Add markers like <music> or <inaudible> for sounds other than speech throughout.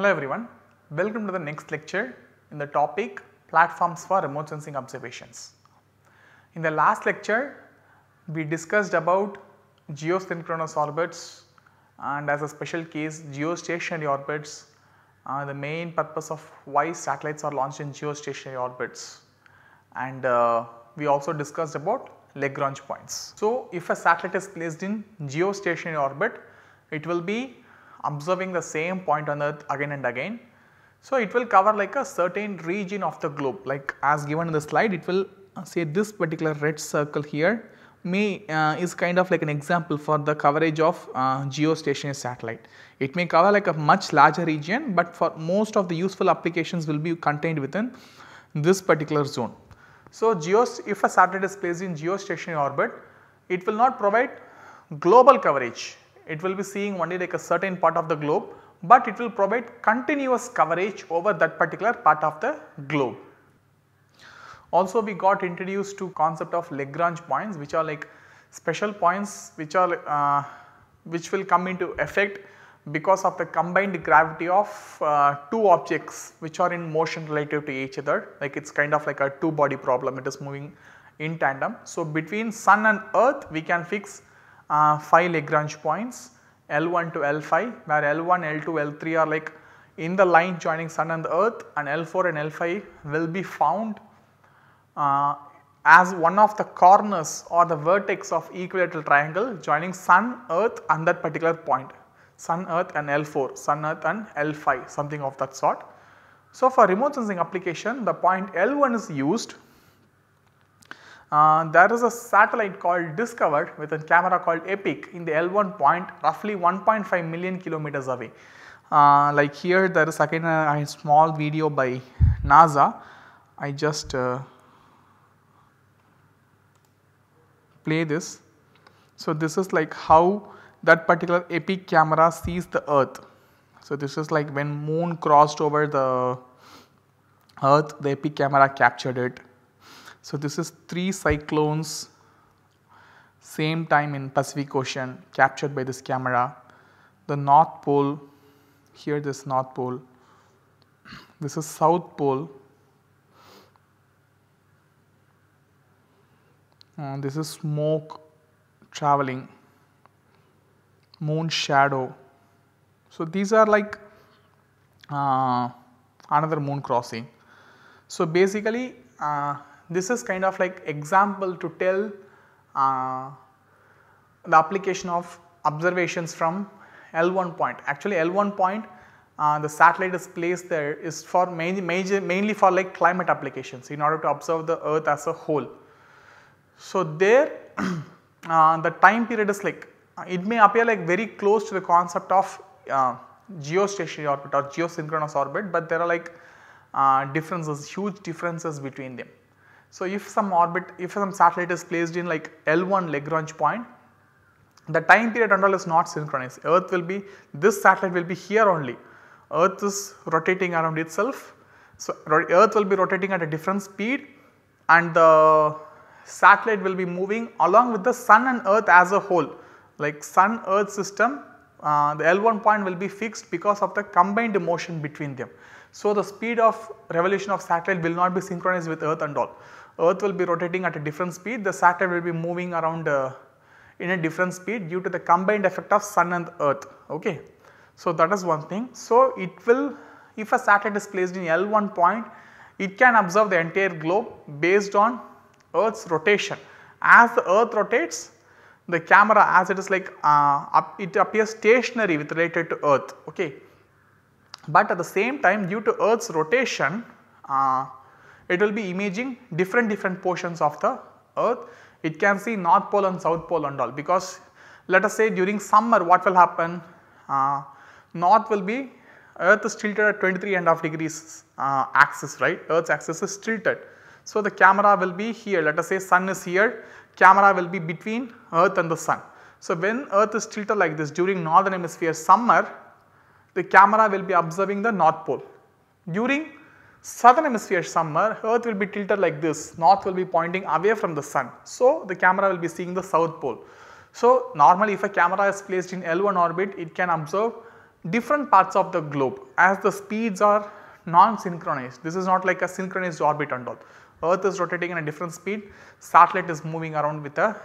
Hello everyone, welcome to the next lecture in the topic platforms for remote sensing observations. In the last lecture, we discussed about geosynchronous orbits and as a special case geostationary orbits, uh, the main purpose of why satellites are launched in geostationary orbits and uh, we also discussed about Lagrange points. So, if a satellite is placed in geostationary orbit, it will be observing the same point on earth again and again. So, it will cover like a certain region of the globe like as given in the slide it will uh, say this particular red circle here may uh, is kind of like an example for the coverage of uh, geostationary satellite. It may cover like a much larger region, but for most of the useful applications will be contained within this particular zone. So, geos if a satellite is placed in geostationary orbit, it will not provide global coverage it will be seeing only like a certain part of the globe, but it will provide continuous coverage over that particular part of the globe. Also we got introduced to concept of Lagrange points which are like special points which are uh, which will come into effect because of the combined gravity of uh, two objects which are in motion relative to each other like it is kind of like a two body problem it is moving in tandem. So, between sun and earth we can fix uh, 5 Lagrange points L1 to L5 where L1, L2, L3 are like in the line joining sun and the earth and L4 and L5 will be found uh, as one of the corners or the vertex of equilateral triangle joining sun, earth and that particular point sun, earth and L4, sun, earth and L5 something of that sort. So, for remote sensing application the point L1 is used uh, there is a satellite called Discovered with a camera called EPIC in the L1 point roughly 1.5 million kilometers away. Uh, like here there is again a, a, small video by NASA. I just uh, play this. So this is like how that particular EPIC camera sees the earth. So this is like when moon crossed over the earth the EPIC camera captured it so, this is 3 cyclones same time in Pacific Ocean captured by this camera. The North Pole, here this North Pole, this is South Pole, and this is smoke traveling, moon shadow. So, these are like uh, another moon crossing. So, basically uh, this is kind of like example to tell uh, the application of observations from L1 point. Actually L1 point uh, the satellite is placed there is for mainly major mainly for like climate applications in order to observe the earth as a whole. So there <clears throat> uh, the time period is like uh, it may appear like very close to the concept of uh, geostationary orbit or geosynchronous orbit, but there are like uh, differences huge differences between them. So, if some orbit, if some satellite is placed in like L1 Lagrange point, the time period under is not synchronized. Earth will be, this satellite will be here only. Earth is rotating around itself. So, earth will be rotating at a different speed and the satellite will be moving along with the sun and earth as a whole. Like sun earth system, uh, the L1 point will be fixed because of the combined motion between them. So, the speed of revolution of satellite will not be synchronized with earth and all. Earth will be rotating at a different speed, the satellite will be moving around uh, in a different speed due to the combined effect of sun and earth. Okay. So, that is one thing. So, it will if a satellite is placed in L1 point, it can observe the entire globe based on earth's rotation. As the earth rotates, the camera as it is like uh, it appears stationary with related to earth. Okay. But at the same time due to earth's rotation uh, it will be imaging different different portions of the earth. It can see north pole and south pole and all because let us say during summer what will happen uh, north will be earth is tilted at 23 and a half degrees uh, axis right earth's axis is tilted. So, the camera will be here let us say sun is here camera will be between earth and the sun. So, when earth is tilted like this during northern hemisphere summer the camera will be observing the north pole. During southern hemisphere summer, earth will be tilted like this, north will be pointing away from the sun. So, the camera will be seeing the south pole. So, normally if a camera is placed in L1 orbit, it can observe different parts of the globe as the speeds are non-synchronized. This is not like a synchronized orbit and all. Earth is rotating at a different speed, satellite is moving around with a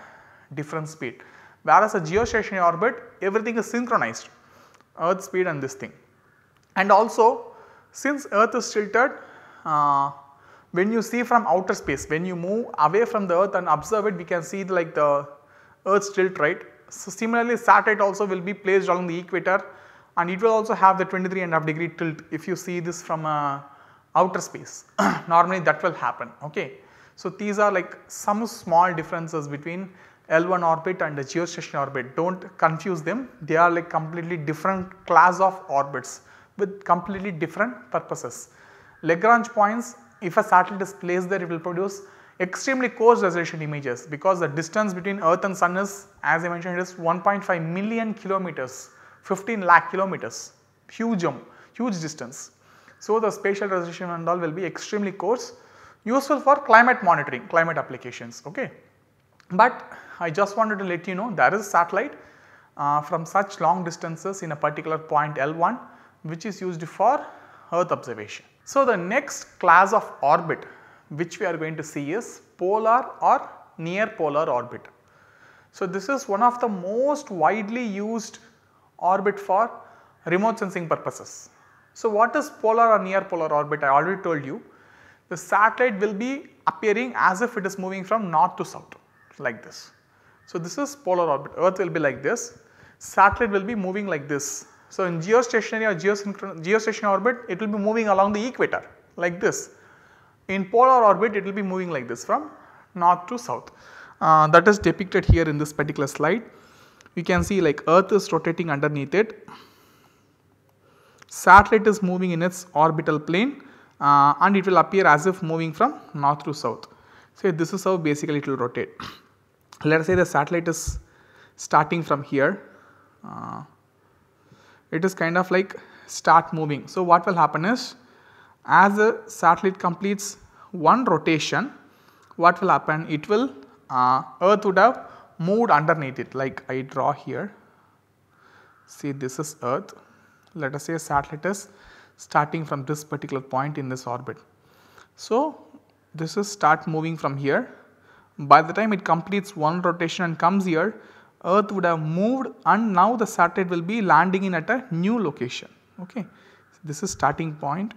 different speed. Whereas a geostationary orbit, everything is synchronized earth speed and this thing. And also since earth is tilted uh, when you see from outer space when you move away from the earth and observe it we can see like the earth's tilt right. So similarly satellite also will be placed along the equator and it will also have the 23 and a half degree tilt if you see this from uh, outer space <clears throat> normally that will happen okay. So these are like some small differences between L1 orbit and the geostationary orbit. Do not confuse them, they are like completely different class of orbits with completely different purposes. Lagrange points, if a satellite is placed there, it will produce extremely coarse resolution images because the distance between earth and sun is as I mentioned is 1.5 million kilometers, 15 lakh kilometers, huge, um, huge distance. So, the spatial resolution and all will be extremely coarse, useful for climate monitoring, climate applications. Okay. But I just wanted to let you know there is satellite uh, from such long distances in a particular point L1 which is used for earth observation. So, the next class of orbit which we are going to see is polar or near polar orbit. So, this is one of the most widely used orbit for remote sensing purposes. So, what is polar or near polar orbit I already told you the satellite will be appearing as if it is moving from north to south like this. So, this is polar orbit earth will be like this satellite will be moving like this. So, in geostationary or geostationary orbit it will be moving along the equator like this. In polar orbit it will be moving like this from north to south uh, that is depicted here in this particular slide. You can see like earth is rotating underneath it, satellite is moving in its orbital plane uh, and it will appear as if moving from north to south. So, this is how basically it will rotate let us say the satellite is starting from here uh, it is kind of like start moving. So, what will happen is as the satellite completes one rotation what will happen it will uh, earth would have moved underneath it like I draw here see this is earth let us say satellite is starting from this particular point in this orbit. So, this is start moving from here by the time it completes one rotation and comes here, Earth would have moved and now the satellite will be landing in at a new location. Okay. So, this is starting point.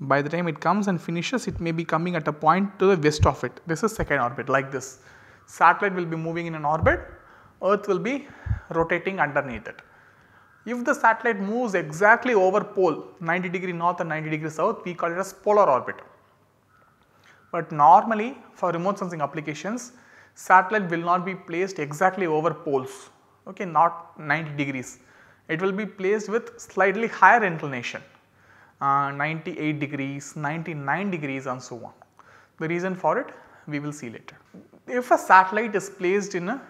By the time it comes and finishes, it may be coming at a point to the west of it. This is second orbit like this. Satellite will be moving in an orbit, Earth will be rotating underneath it. If the satellite moves exactly over pole 90 degree north and 90 degree south, we call it as polar orbit. But normally for remote sensing applications, satellite will not be placed exactly over poles, okay, not 90 degrees. It will be placed with slightly higher inclination, uh, 98 degrees, 99 degrees and so on. The reason for it we will see later. If a satellite is placed in a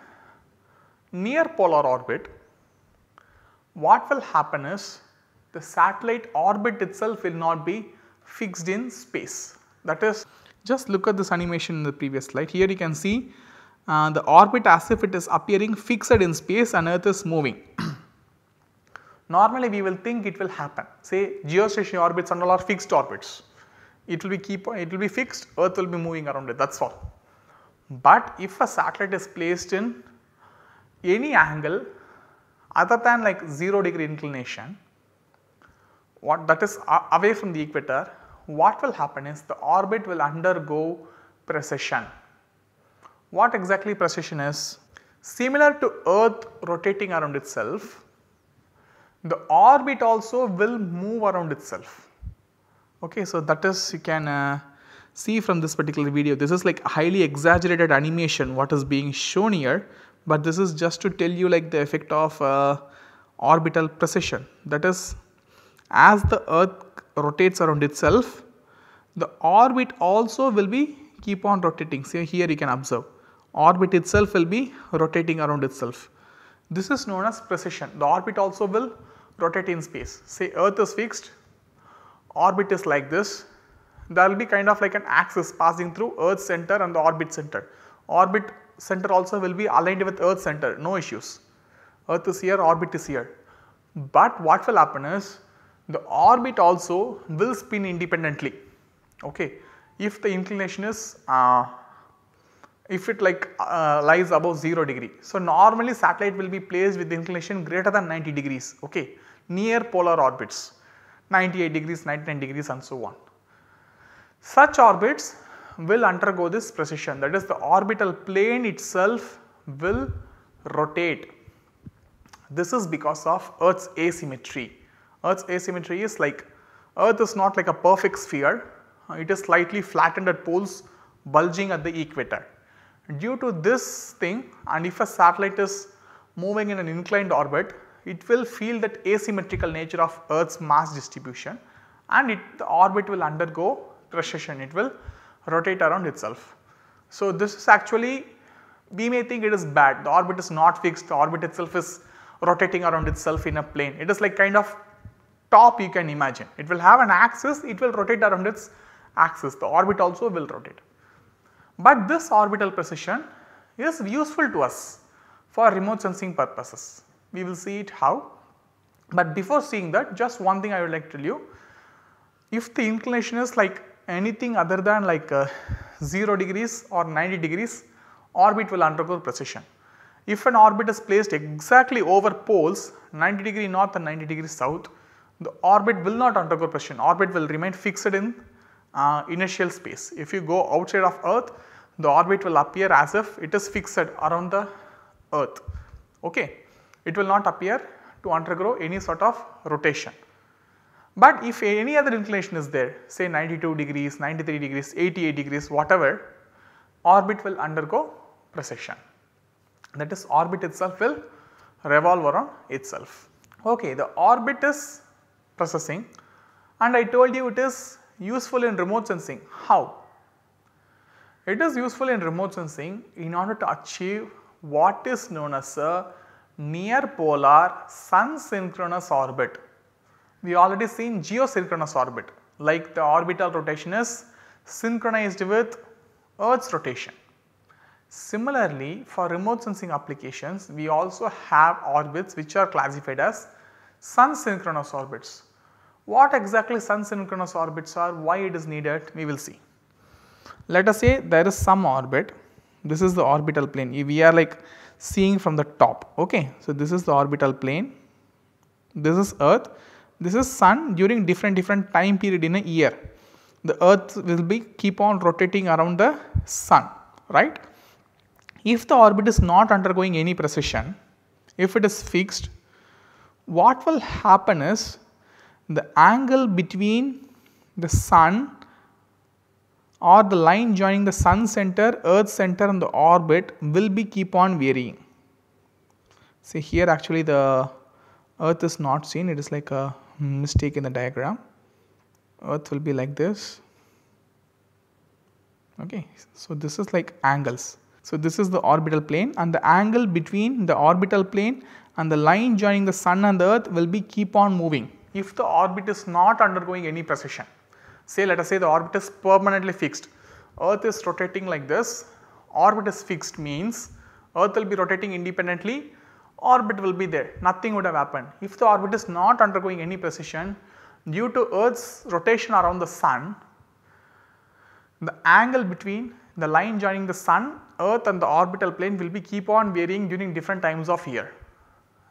near polar orbit, what will happen is the satellite orbit itself will not be fixed in space. That is just look at this animation in the previous slide. Here you can see uh, the orbit as if it is appearing fixed in space and earth is moving. <clears throat> Normally we will think it will happen say geostationary orbits and all are fixed orbits. It will be keep it will be fixed earth will be moving around it that is all. But if a satellite is placed in any angle other than like 0 degree inclination what that is away from the equator what will happen is the orbit will undergo precession. What exactly precession is? Similar to earth rotating around itself, the orbit also will move around itself. Okay, so that is you can uh, see from this particular video. This is like highly exaggerated animation what is being shown here, but this is just to tell you like the effect of uh, orbital precession. That is as the earth rotates around itself, the orbit also will be keep on rotating. So, here you can observe orbit itself will be rotating around itself. This is known as precession. The orbit also will rotate in space. Say earth is fixed, orbit is like this, there will be kind of like an axis passing through earth center and the orbit center. Orbit center also will be aligned with earth center, no issues. Earth is here, orbit is here. But what will happen is the orbit also will spin independently okay if the inclination is uh, if it like uh, lies above 0 degree. So, normally satellite will be placed with inclination greater than 90 degrees okay near polar orbits 98 degrees 99 degrees and so on. Such orbits will undergo this precession that is the orbital plane itself will rotate. This is because of Earth's asymmetry Earth's asymmetry is like Earth is not like a perfect sphere, it is slightly flattened at poles bulging at the equator. Due to this thing and if a satellite is moving in an inclined orbit, it will feel that asymmetrical nature of Earth's mass distribution and it, the orbit will undergo precession, it will rotate around itself. So, this is actually we may think it is bad the orbit is not fixed the orbit itself is rotating around itself in a plane it is like kind of top you can imagine. It will have an axis, it will rotate around its axis, the orbit also will rotate. But this orbital precision is useful to us for remote sensing purposes. We will see it how. But before seeing that just one thing I would like to tell you. If the inclination is like anything other than like uh, 0 degrees or 90 degrees orbit will undergo precession. If an orbit is placed exactly over poles 90 degree north and 90 degree south the orbit will not undergo precession. orbit will remain fixed in uh, space. If you go outside of earth, the orbit will appear as if it is fixed around the earth, okay. It will not appear to undergo any sort of rotation. But if any other inclination is there, say 92 degrees, 93 degrees, 88 degrees, whatever, orbit will undergo precession. That is orbit itself will revolve around itself. Okay, the orbit is processing and I told you it is useful in remote sensing. How? It is useful in remote sensing in order to achieve what is known as a near polar sun synchronous orbit. We already seen geosynchronous orbit like the orbital rotation is synchronized with earth's rotation. Similarly, for remote sensing applications, we also have orbits which are classified as sun synchronous orbits. What exactly sun synchronous orbits are, why it is needed, we will see. Let us say there is some orbit, this is the orbital plane, we are like seeing from the top, okay. So, this is the orbital plane, this is earth, this is sun during different different time period in a year. The earth will be keep on rotating around the sun, right. If the orbit is not undergoing any precession, if it is fixed, what will happen is the angle between the sun or the line joining the sun center, earth center and the orbit will be keep on varying. See here actually the earth is not seen, it is like a mistake in the diagram. Earth will be like this. Okay, so this is like angles. So this is the orbital plane and the angle between the orbital plane and the line joining the sun and the earth will be keep on moving if the orbit is not undergoing any precession. Say let us say the orbit is permanently fixed, earth is rotating like this, orbit is fixed means earth will be rotating independently, orbit will be there, nothing would have happened. If the orbit is not undergoing any precession, due to earth's rotation around the sun, the angle between the line joining the sun, earth and the orbital plane will be keep on varying during different times of year.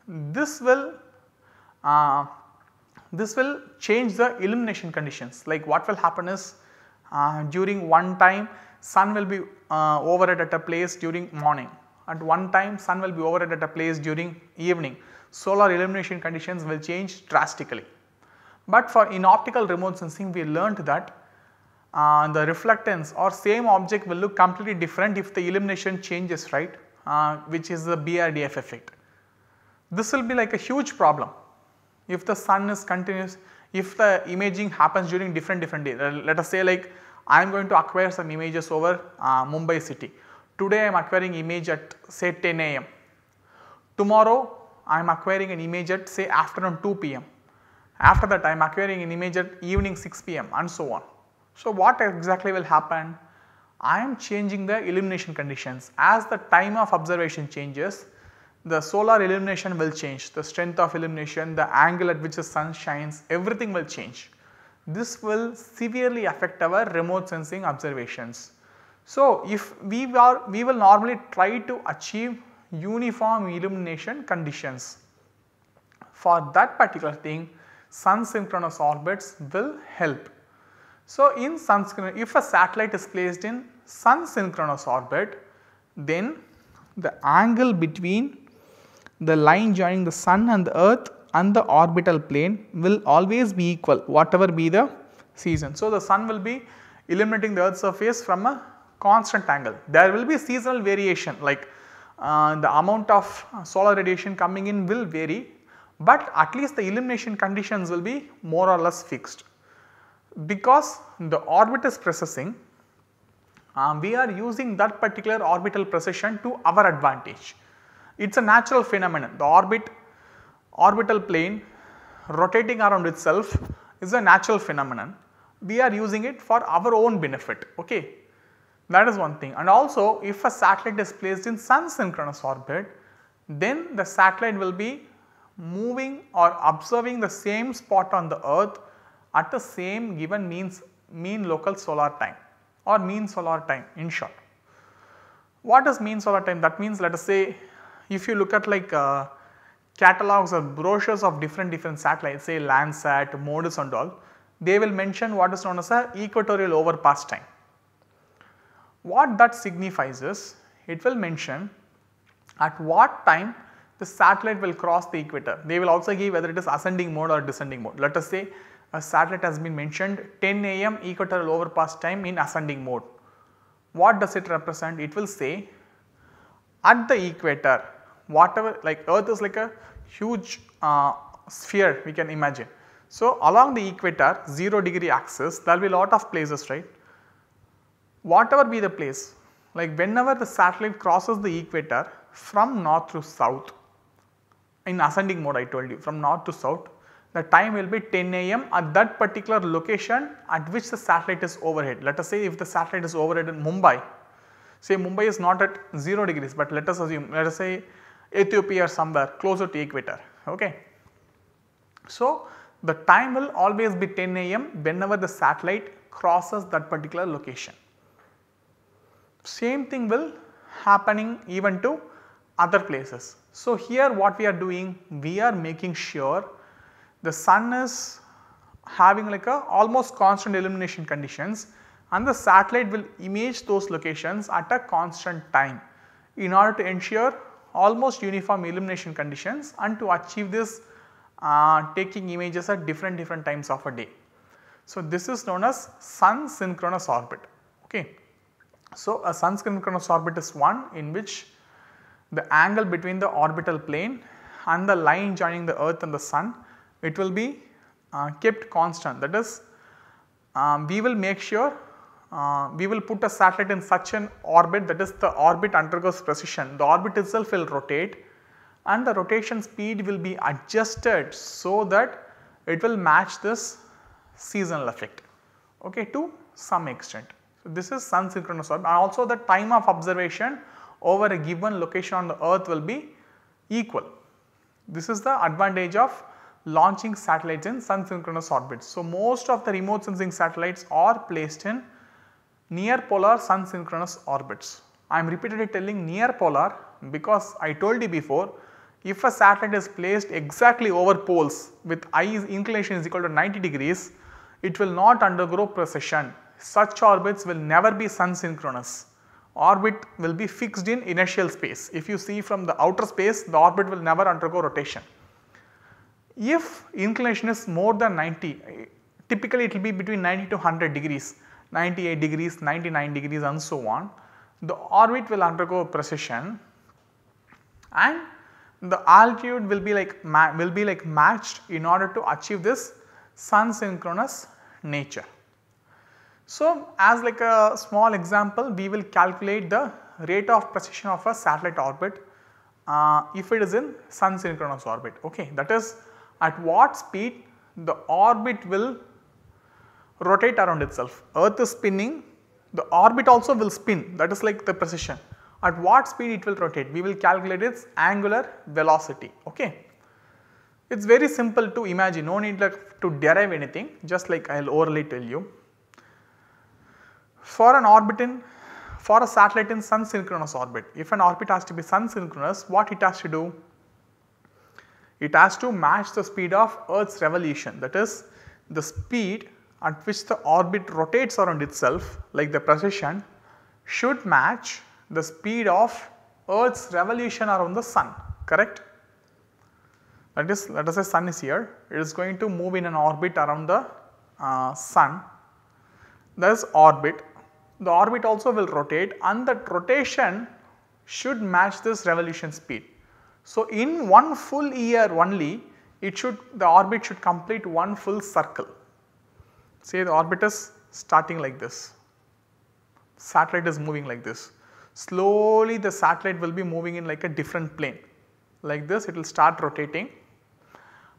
This will uh, this will change the illumination conditions like what will happen is uh, during one time sun will be uh, overhead at a place during morning at one time sun will be overhead at a place during evening solar illumination conditions will change drastically. But for in optical remote sensing we learned that uh, the reflectance or same object will look completely different if the illumination changes right uh, which is the BRDF effect. This will be like a huge problem if the sun is continuous, if the imaging happens during different different days, let us say like I am going to acquire some images over uh, Mumbai city. Today I am acquiring image at say 10 am. Tomorrow I am acquiring an image at say afternoon 2 pm. After that I am acquiring an image at evening 6 pm and so on. So what exactly will happen? I am changing the illumination conditions. As the time of observation changes, the solar illumination will change, the strength of illumination, the angle at which the sun shines, everything will change. This will severely affect our remote sensing observations. So, if we are we will normally try to achieve uniform illumination conditions. For that particular thing sun synchronous orbits will help. So, in sun if a satellite is placed in sun synchronous orbit then the angle between the line joining the sun and the earth and the orbital plane will always be equal whatever be the season. So, the sun will be illuminating the earth's surface from a constant angle. There will be seasonal variation like uh, the amount of solar radiation coming in will vary, but at least the illumination conditions will be more or less fixed. Because the orbit is precessing, um, uh, we are using that particular orbital precession to our advantage. It is a natural phenomenon the orbit orbital plane rotating around itself is a natural phenomenon. We are using it for our own benefit ok. That is one thing and also if a satellite is placed in sun synchronous orbit then the satellite will be moving or observing the same spot on the earth at the same given means mean local solar time or mean solar time in short. What is mean solar time? That means let us say if you look at like uh, catalogs or brochures of different different satellites say Landsat, MODIS and all, they will mention what is known as a equatorial overpass time. What that signifies is it will mention at what time the satellite will cross the equator. They will also give whether it is ascending mode or descending mode. Let us say a satellite has been mentioned 10 am equatorial overpass time in ascending mode. What does it represent? It will say at the equator whatever like earth is like a huge uh, sphere we can imagine. So, along the equator 0 degree axis there will be lot of places right. Whatever be the place like whenever the satellite crosses the equator from north to south in ascending mode I told you from north to south the time will be 10 am at that particular location at which the satellite is overhead. Let us say if the satellite is overhead in Mumbai say Mumbai is not at 0 degrees but let us assume let us say Ethiopia somewhere closer to equator. Okay. So, the time will always be 10 am whenever the satellite crosses that particular location. Same thing will happening even to other places. So, here what we are doing we are making sure the sun is having like a almost constant illumination conditions and the satellite will image those locations at a constant time in order to ensure almost uniform illumination conditions and to achieve this uh, taking images at different different times of a day. So, this is known as sun synchronous orbit. Okay. So, a sun synchronous orbit is one in which the angle between the orbital plane and the line joining the earth and the sun it will be uh, kept constant that is um, we will make sure uh, we will put a satellite in such an orbit that is the orbit undergoes precision. The orbit itself will rotate and the rotation speed will be adjusted so that it will match this seasonal effect okay, to some extent. So, this is sun synchronous orbit and also the time of observation over a given location on the earth will be equal. This is the advantage of launching satellites in sun synchronous orbits. So, most of the remote sensing satellites are placed in near polar sun synchronous orbits. I am repeatedly telling near polar because I told you before if a satellite is placed exactly over poles with i inclination is equal to 90 degrees, it will not undergo precession. Such orbits will never be sun synchronous. Orbit will be fixed in inertial space. If you see from the outer space, the orbit will never undergo rotation. If inclination is more than 90, typically it will be between 90 to 100 degrees. 98 degrees, 99 degrees and so on. The orbit will undergo precession and the altitude will be like will be like matched in order to achieve this sun synchronous nature. So, as like a small example we will calculate the rate of precession of a satellite orbit uh, if it is in sun synchronous orbit okay that is at what speed the orbit will rotate around itself. Earth is spinning, the orbit also will spin that is like the precision. At what speed it will rotate? We will calculate its angular velocity. Okay. It is very simple to imagine no need like to derive anything just like I will orally tell you. For an orbit in for a satellite in sun synchronous orbit, if an orbit has to be sun synchronous what it has to do? It has to match the speed of earth's revolution that is the speed at which the orbit rotates around itself like the precession should match the speed of Earth's revolution around the sun correct. That is let us say sun is here it is going to move in an orbit around the uh, sun that is orbit the orbit also will rotate and that rotation should match this revolution speed. So, in one full year only it should the orbit should complete one full circle say the orbit is starting like this, satellite is moving like this. Slowly the satellite will be moving in like a different plane like this it will start rotating.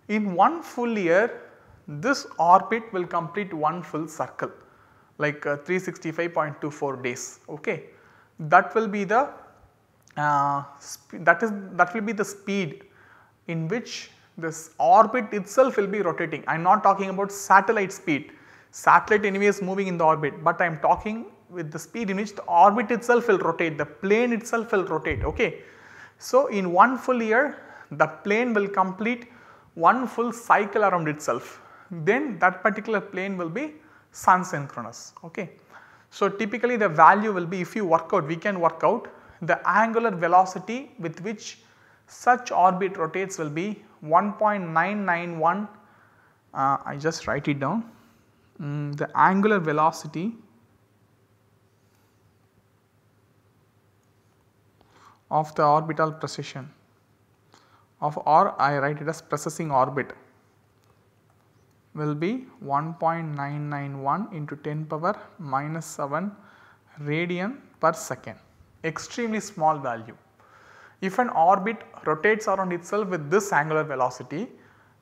In one full year this orbit will complete one full circle like uh, 365.24 days okay. That will be the uh, that is that will be the speed in which this orbit itself will be rotating. I am not talking about satellite speed satellite anyway is moving in the orbit but I am talking with the speed in which the orbit itself will rotate, the plane itself will rotate. Okay. So, in one full year the plane will complete one full cycle around itself then that particular plane will be sun synchronous. Okay. So, typically the value will be if you work out we can work out the angular velocity with which such orbit rotates will be 1.991 uh, I just write it down Mm, the angular velocity of the orbital precession of or I write it as precessing orbit will be 1.991 into 10 power minus 7 radian per second extremely small value. If an orbit rotates around itself with this angular velocity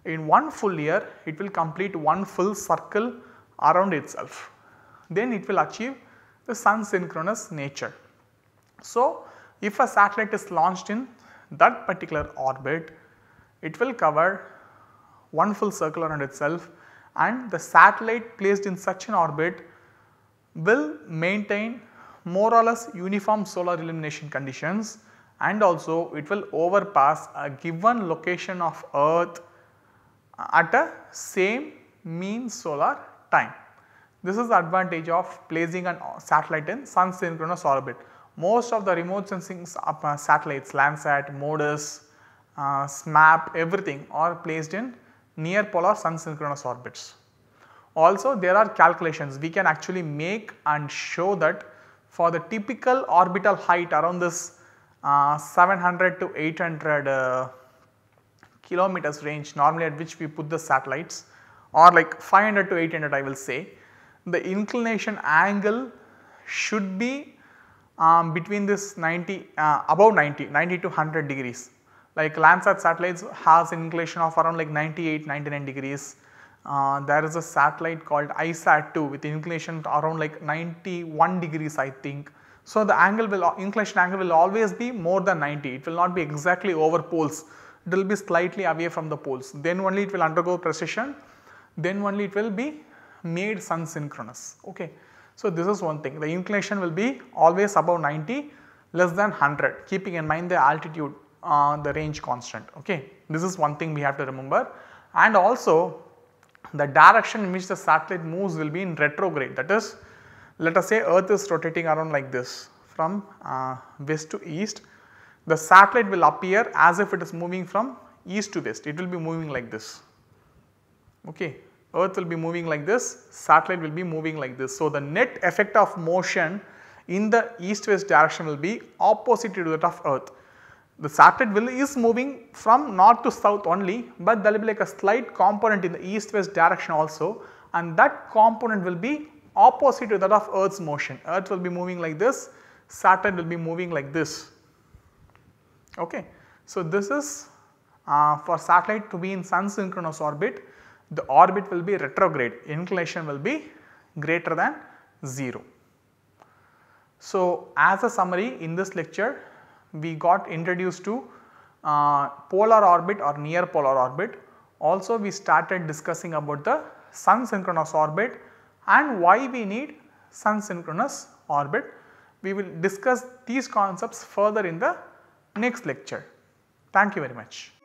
in one full year it will complete one full circle around itself then it will achieve the sun synchronous nature. So, if a satellite is launched in that particular orbit it will cover one full circle around itself and the satellite placed in such an orbit will maintain more or less uniform solar illumination conditions and also it will overpass a given location of earth at a same mean solar time. This is the advantage of placing a uh, satellite in sun synchronous orbit. Most of the remote sensing uh, satellites, Landsat, MODIS, uh, SMAP, everything are placed in near polar sun synchronous orbits. Also there are calculations we can actually make and show that for the typical orbital height around this uh, 700 to 800 uh, kilometers range normally at which we put the satellites or like 500 to 800 I will say, the inclination angle should be um, between this 90 uh, above 90 90 to 100 degrees like Landsat satellites has an inclination of around like 98 99 degrees. Uh, there is a satellite called ISAT 2 with inclination around like 91 degrees I think. So, the angle will inclination angle will always be more than 90 it will not be exactly over poles it will be slightly away from the poles then only it will undergo precession then only it will be made sun synchronous. Okay. So, this is one thing the inclination will be always above 90 less than 100 keeping in mind the altitude uh, the range constant. Okay. This is one thing we have to remember and also the direction in which the satellite moves will be in retrograde that is let us say earth is rotating around like this from uh, west to east the satellite will appear as if it is moving from east to west it will be moving like this okay. Earth will be moving like this, satellite will be moving like this. So, the net effect of motion in the east west direction will be opposite to that of earth. The satellite will is moving from north to south only, but there will be like a slight component in the east west direction also and that component will be opposite to that of earth's motion. Earth will be moving like this, Saturn will be moving like this. Okay. So, this is uh, for satellite to be in sun synchronous orbit the orbit will be retrograde, inclination will be greater than 0. So, as a summary in this lecture we got introduced to uh, polar orbit or near polar orbit. Also we started discussing about the sun synchronous orbit and why we need sun synchronous orbit. We will discuss these concepts further in the next lecture. Thank you very much.